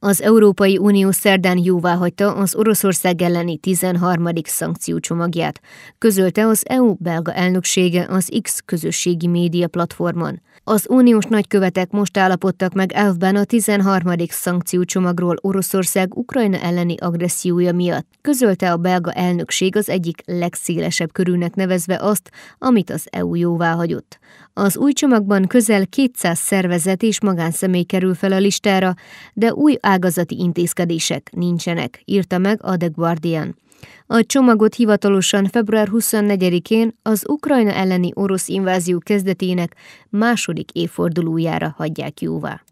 Az Európai Unió szerdán jóváhagyta az Oroszország elleni 13. szankciócsomagját, közölte az EU belga elnöksége az X közösségi média platformon. Az uniós nagykövetek most állapodtak meg elvben a 13. szankciócsomagról Oroszország Ukrajna elleni agressziója miatt, közölte a belga elnökség az egyik legszélesebb körülnek nevezve azt, amit az EU jóváhagyott. Az új csomagban közel 200 szervezet és magánszemély kerül fel a listára, de új ágazati intézkedések nincsenek, írta meg a The Guardian. A csomagot hivatalosan február 24-én az Ukrajna elleni orosz invázió kezdetének második évfordulójára hagyják jóvá.